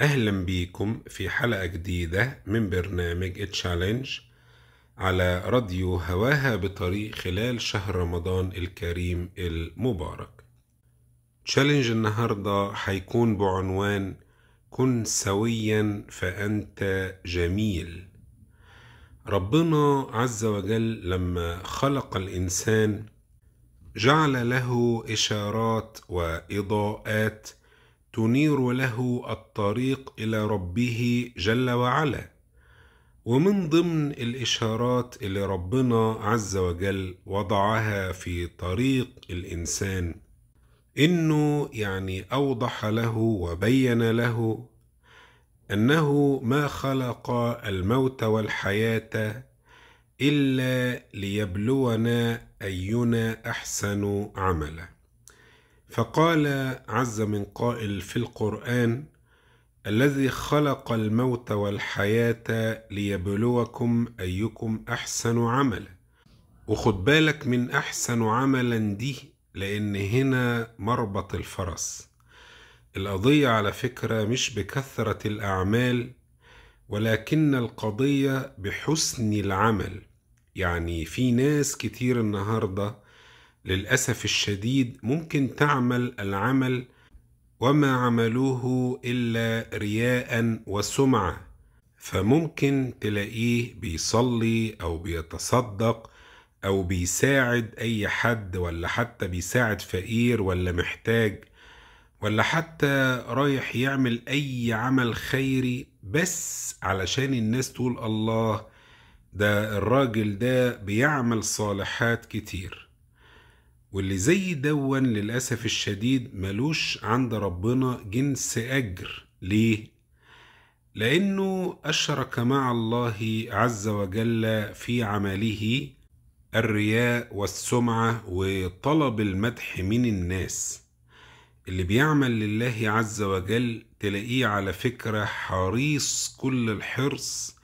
أهلا بيكم في حلقة جديدة من برنامج تشالنج على راديو هواها بطريق خلال شهر رمضان الكريم المبارك تشالنج النهاردة هيكون بعنوان كن سويا فأنت جميل ربنا عز وجل لما خلق الإنسان جعل له إشارات وإضاءات تنير له الطريق الى ربه جل وعلا ومن ضمن الاشارات اللي ربنا عز وجل وضعها في طريق الانسان انه يعني اوضح له وبين له انه ما خلق الموت والحياه الا ليبلونا اينا احسن عملا فقال عز من قائل في القرآن: الذي خلق الموت والحياة ليبلوكم أيكم أحسن عملا وخد بالك من أحسن عملا دي لأن هنا مربط الفرس القضية على فكرة مش بكثرة الأعمال ولكن القضية بحسن العمل يعني في ناس كتير النهارده للأسف الشديد ممكن تعمل العمل وما عملوه إلا رياء وسمعة فممكن تلاقيه بيصلي أو بيتصدق أو بيساعد أي حد ولا حتى بيساعد فقير ولا محتاج ولا حتى رايح يعمل أي عمل خيري بس علشان الناس تقول الله ده الراجل ده بيعمل صالحات كتير واللي زي دون للأسف الشديد ملوش عند ربنا جنس أجر ليه؟ لأنه أشرك مع الله عز وجل في عمله الرياء والسمعة وطلب المدح من الناس اللي بيعمل لله عز وجل تلاقيه على فكرة حريص كل الحرص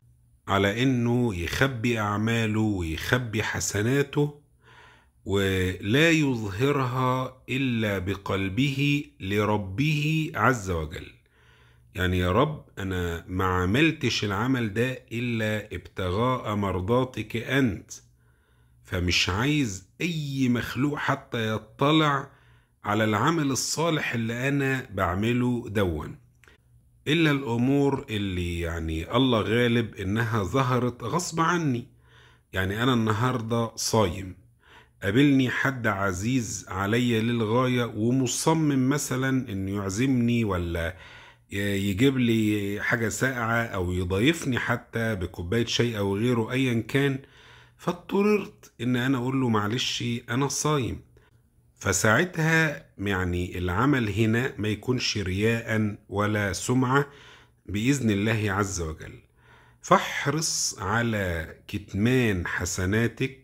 على إنه يخبي أعماله ويخبي حسناته ولا يظهرها إلا بقلبه لربه عز وجل يعني يا رب أنا ما عملتش العمل ده إلا ابتغاء مرضاتك أنت فمش عايز أي مخلوق حتى يطلع على العمل الصالح اللي أنا بعمله دوا إلا الأمور اللي يعني الله غالب إنها ظهرت غصب عني يعني أنا النهاردة صايم قابلني حد عزيز عليا للغاية ومصمم مثلا انه يعزمني ولا يجيب لي حاجة ساقعة او يضايفني حتى بكوباية شاي او غيره ايا كان فاضطررت ان انا اقول له معلش انا صايم فساعتها يعني العمل هنا ما يكونش رياء ولا سمعة بإذن الله عز وجل فاحرص على كتمان حسناتك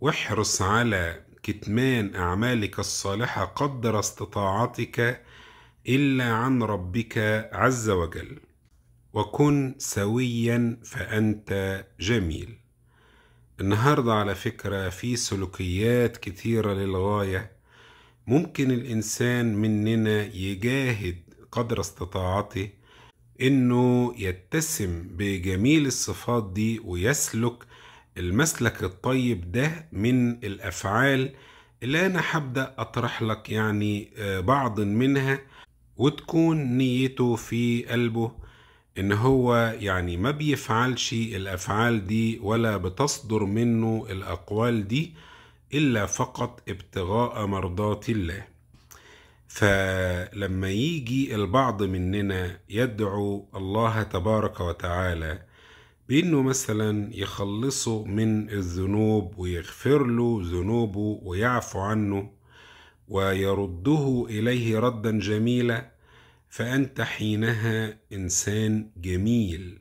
واحرص على كتمان أعمالك الصالحة قدر استطاعتك إلا عن ربك عز وجل وكن سويا فأنت جميل النهاردة على فكرة في سلوكيات كتيرة للغاية ممكن الإنسان مننا يجاهد قدر استطاعته إنه يتسم بجميل الصفات دي ويسلك المسلك الطيب ده من الافعال اللي انا هبدا اطرح لك يعني آه، بعض منها وتكون نيته في قلبه ان هو يعني ما بيفعلش الافعال دي ولا بتصدر منه الاقوال دي الا فقط ابتغاء مرضات الله فلما يجي البعض مننا يدعو الله تبارك وتعالى بإنه مثلا يخلصه من الذنوب ويغفر له ذنوبه ويعفو عنه ويرده إليه ردا جميلا فأنت حينها إنسان جميل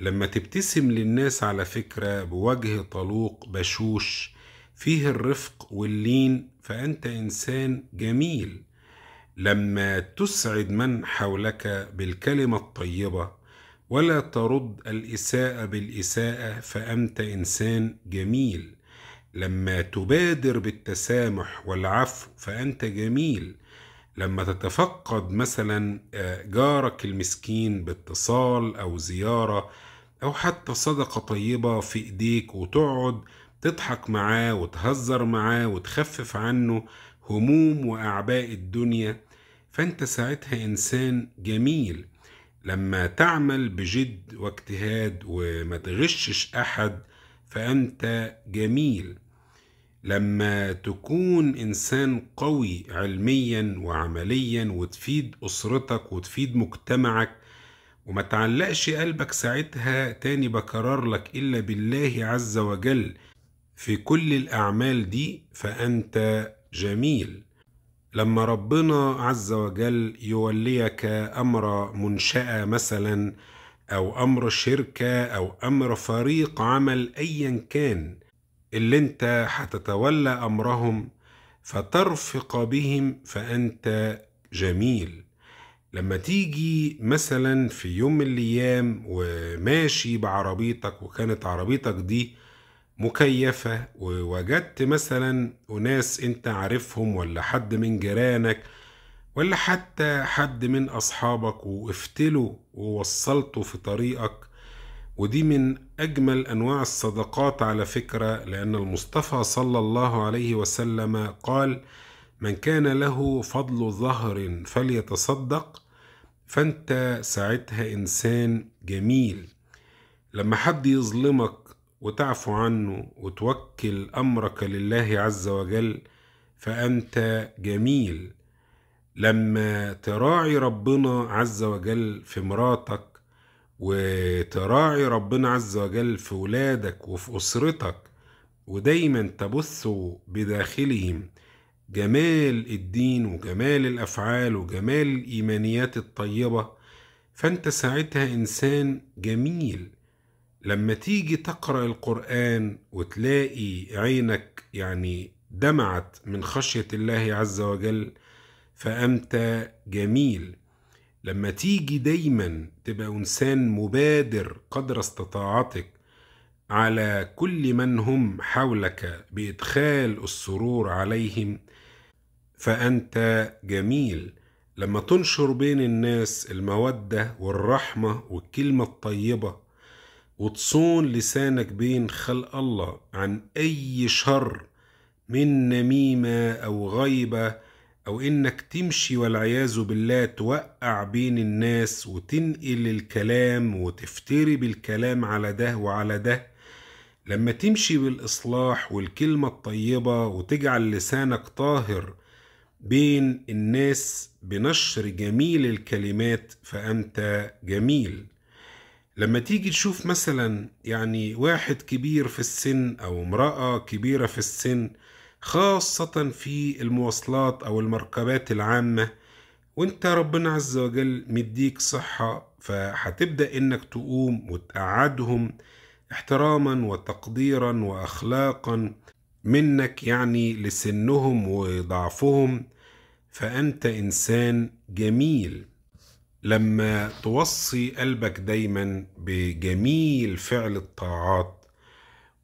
لما تبتسم للناس على فكرة بوجه طلوق بشوش فيه الرفق واللين فأنت إنسان جميل لما تسعد من حولك بالكلمة الطيبة ولا ترد الإساءة بالإساءة فأنت إنسان جميل لما تبادر بالتسامح والعفو فأنت جميل لما تتفقد مثلا آه، جارك المسكين باتصال أو زيارة أو حتى صدقة طيبة في إيديك وتقعد تضحك معاه وتهزر معاه وتخفف عنه هموم وأعباء الدنيا فأنت ساعتها إنسان جميل لما تعمل بجد واجتهاد وما تغشش أحد فأنت جميل لما تكون إنسان قوي علميا وعمليا وتفيد أسرتك وتفيد مجتمعك وما تعلقش قلبك ساعتها تاني بكرر لك إلا بالله عز وجل في كل الأعمال دي فأنت جميل لما ربنا عز وجل يوليك امر منشاه مثلا او امر شركه او امر فريق عمل ايا كان اللي انت هتتولى امرهم فترفق بهم فانت جميل لما تيجي مثلا في يوم من الايام وماشي بعربيتك وكانت عربيتك دي مكيفة ووجدت مثلا أناس أنت عارفهم ولا حد من جيرانك ولا حتى حد من أصحابك وقفتله ووصلته في طريقك ودي من أجمل أنواع الصدقات على فكرة لأن المصطفى صلى الله عليه وسلم قال من كان له فضل ظهر فليتصدق فأنت ساعتها إنسان جميل لما حد يظلمك وتعفو عنه وتوكل امرك لله عز وجل فانت جميل لما تراعي ربنا عز وجل في مراتك وتراعي ربنا عز وجل في ولادك وفي اسرتك ودايما تبث بداخلهم جمال الدين وجمال الافعال وجمال الايمانيات الطيبه فانت ساعتها انسان جميل لما تيجي تقرا القران وتلاقي عينك يعني دمعت من خشيه الله عز وجل فانت جميل لما تيجي دايما تبقى انسان مبادر قدر استطاعتك على كل من هم حولك بادخال السرور عليهم فانت جميل لما تنشر بين الناس الموده والرحمه والكلمه الطيبه وتصون لسانك بين خلق الله عن أي شر من نميمة أو غيبة أو إنك تمشي والعياذ بالله توقع بين الناس وتنقل الكلام وتفتري بالكلام على ده وعلى ده لما تمشي بالإصلاح والكلمة الطيبة وتجعل لسانك طاهر بين الناس بنشر جميل الكلمات فأنت جميل لما تيجي تشوف مثلا يعني واحد كبير في السن او امرأة كبيرة في السن خاصة في المواصلات او المركبات العامة وانت ربنا عز وجل مديك صحة فهتبدأ انك تقوم وتقعدهم احتراما وتقديرا واخلاقا منك يعني لسنهم وضعفهم فانت انسان جميل لما توصي قلبك دايما بجميل فعل الطاعات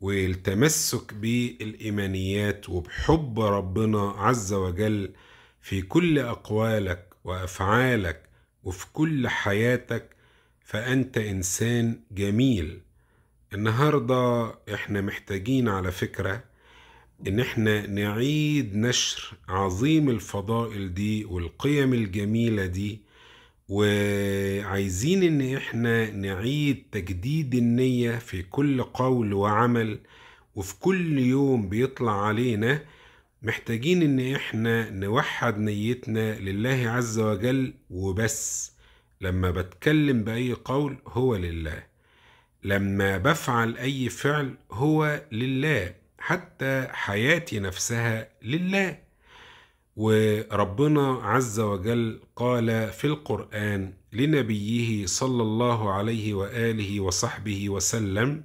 والتمسك بالايمانيات وبحب ربنا عز وجل في كل اقوالك وافعالك وفي كل حياتك فانت انسان جميل النهارده احنا محتاجين على فكره ان احنا نعيد نشر عظيم الفضائل دي والقيم الجميله دي وعايزين ان احنا نعيد تجديد النية في كل قول وعمل وفي كل يوم بيطلع علينا محتاجين ان احنا نوحد نيتنا لله عز وجل وبس لما بتكلم باي قول هو لله لما بفعل اي فعل هو لله حتى حياتي نفسها لله وربنا عز وجل قال في القرآن لنبيه صلى الله عليه وآله وصحبه وسلم: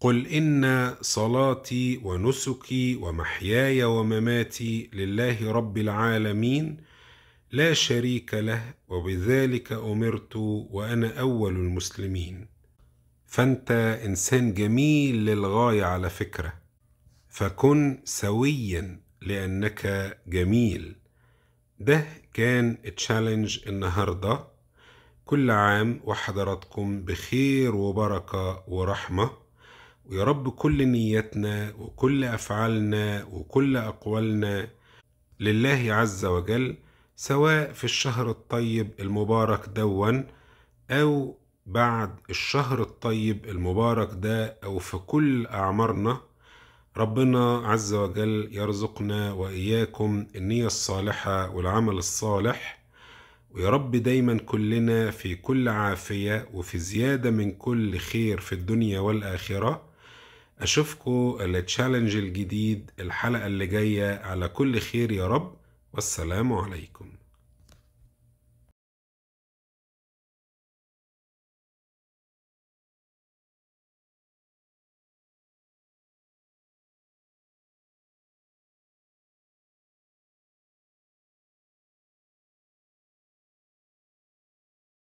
قل إن صلاتي ونسكي ومحياي ومماتي لله رب العالمين لا شريك له وبذلك أمرت وأنا أول المسلمين. فأنت إنسان جميل للغاية على فكرة، فكن سويا لأنك جميل ده كان تشالنج النهاردة كل عام وحضراتكم بخير وبركة ورحمة ويا رب كل نيتنا وكل أفعالنا وكل أقوالنا لله عز وجل سواء في الشهر الطيب المبارك دوا أو بعد الشهر الطيب المبارك ده أو في كل أعمارنا ربنا عز وجل يرزقنا واياكم النيه الصالحه والعمل الصالح ويا رب دايما كلنا في كل عافيه وفي زياده من كل خير في الدنيا والاخره اشوفكم التشالنج الجديد الحلقه اللي جايه على كل خير يا رب والسلام عليكم